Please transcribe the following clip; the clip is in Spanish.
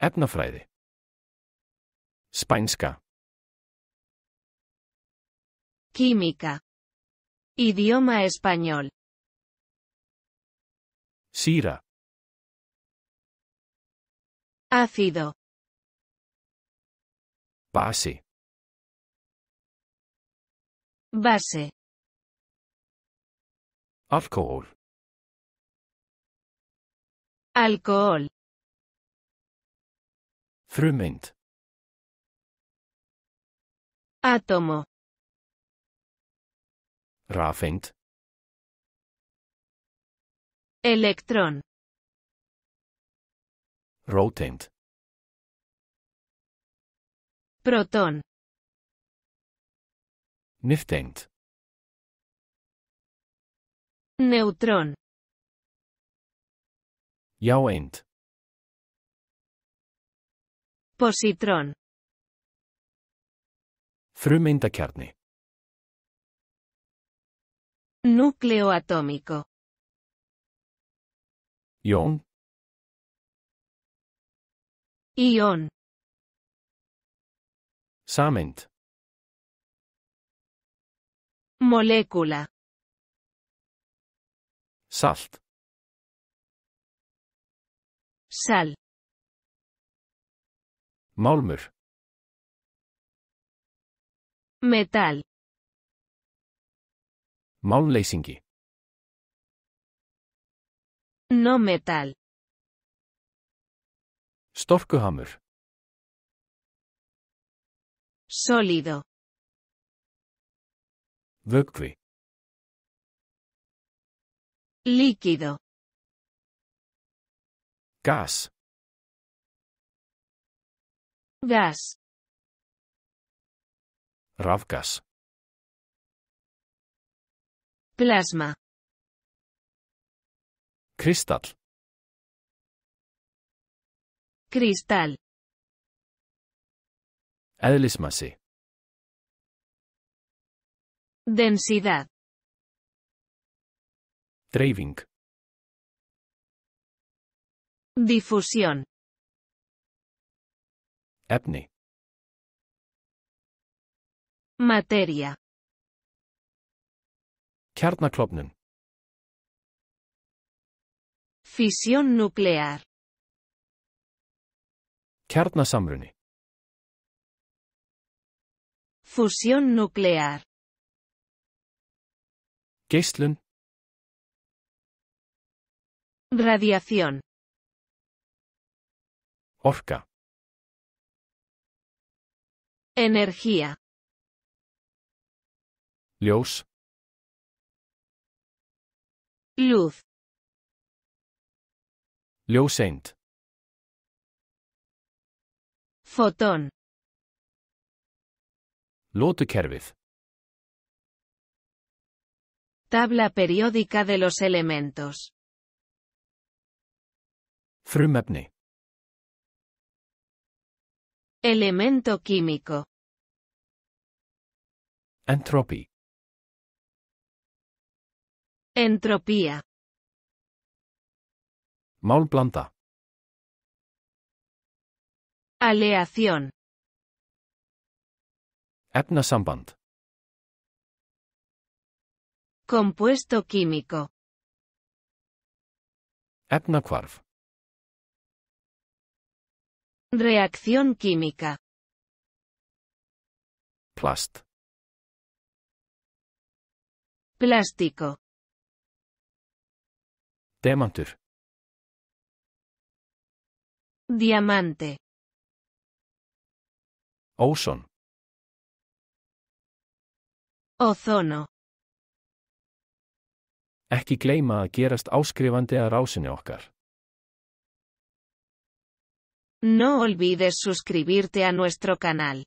Efnafræði Spainska. Química Idioma español Sira Ácido Base Base Alcohol Alcohol Frumeind. Atomo. Rafeind. Electrón. Rotamed. Protón. Nifteind. Neutrón. Jáeind. Frumenta Frumeindakjarni. Núcleo atómico. Ion. Ion. Sameind. Molécula. Salt. Sal. Málmur. Metal. Málmleysingi. No metal. Storkuhamur. Sólido. Vögvi. Líquido. Gas. Gas. Ravgas. Plasma. Cristal. Cristal. Eðlismassi. Densidad. Draving. Difusión. Efni. Materia. Kjarnaklopnun. Físjón nuklear. Kjarnasamruni. Fúsjón nuklear. Geislun. Radiación. Orka. Energía. Luz. Luz. Ljóseind. Fotón. Lótukerfið. Tabla periódica de los elementos. Frumefni. Elemento químico. Entropía. Entropía. planta. Aleación. sambant. Compuesto químico. Quarf. Reacción química. Plast. Plástico. Demantur. Diamante. Óson. Ozono. Ekki gleyma að gerast áskrifandi að rásinni okkar. No olvides suscribirte a nuestro canal.